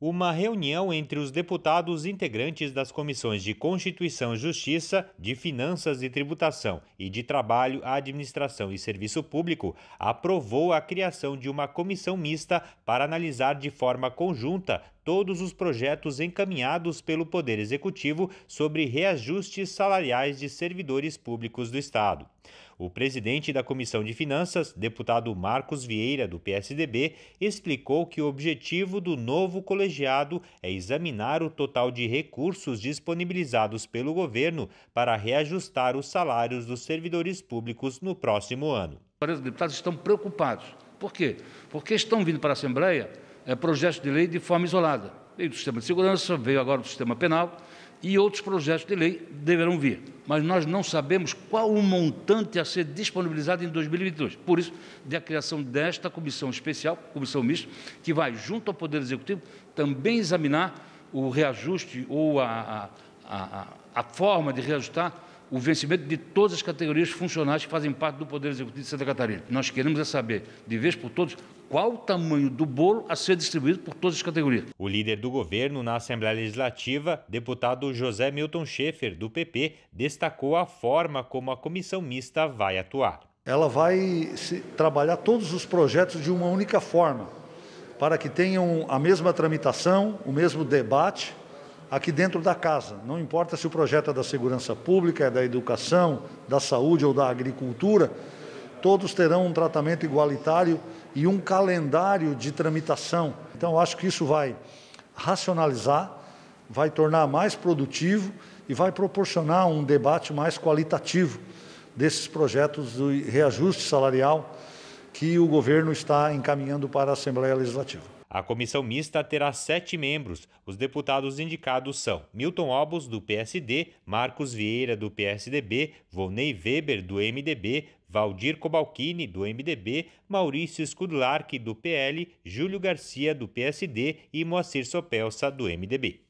Uma reunião entre os deputados integrantes das comissões de Constituição e Justiça, de Finanças e Tributação e de Trabalho, Administração e Serviço Público aprovou a criação de uma comissão mista para analisar de forma conjunta todos os projetos encaminhados pelo Poder Executivo sobre reajustes salariais de servidores públicos do Estado. O presidente da Comissão de Finanças, deputado Marcos Vieira, do PSDB, explicou que o objetivo do novo colegiado é examinar o total de recursos disponibilizados pelo governo para reajustar os salários dos servidores públicos no próximo ano. Os deputados estão preocupados por quê? Porque estão vindo para a Assembleia é, projetos de lei de forma isolada. Veio do sistema de segurança, veio agora do sistema penal e outros projetos de lei deverão vir. Mas nós não sabemos qual o montante a ser disponibilizado em 2022. Por isso, de a criação desta comissão especial, comissão mista, que vai, junto ao Poder Executivo, também examinar o reajuste ou a, a, a, a forma de reajustar o vencimento de todas as categorias funcionais que fazem parte do Poder Executivo de Santa Catarina. Nós queremos é saber, de vez por todos, qual o tamanho do bolo a ser distribuído por todas as categorias. O líder do governo na Assembleia Legislativa, deputado José Milton Schaefer, do PP, destacou a forma como a comissão mista vai atuar. Ela vai trabalhar todos os projetos de uma única forma, para que tenham a mesma tramitação, o mesmo debate aqui dentro da casa. Não importa se o projeto é da segurança pública, é da educação, da saúde ou da agricultura, todos terão um tratamento igualitário e um calendário de tramitação. Então, acho que isso vai racionalizar, vai tornar mais produtivo e vai proporcionar um debate mais qualitativo desses projetos de reajuste salarial que o governo está encaminhando para a Assembleia Legislativa. A comissão mista terá sete membros. Os deputados indicados são Milton Obos, do PSD, Marcos Vieira, do PSDB, Volney Weber, do MDB, Valdir Cobalcini, do MDB, Maurício Skudlark, do PL, Júlio Garcia, do PSD e Moacir Sopelsa, do MDB.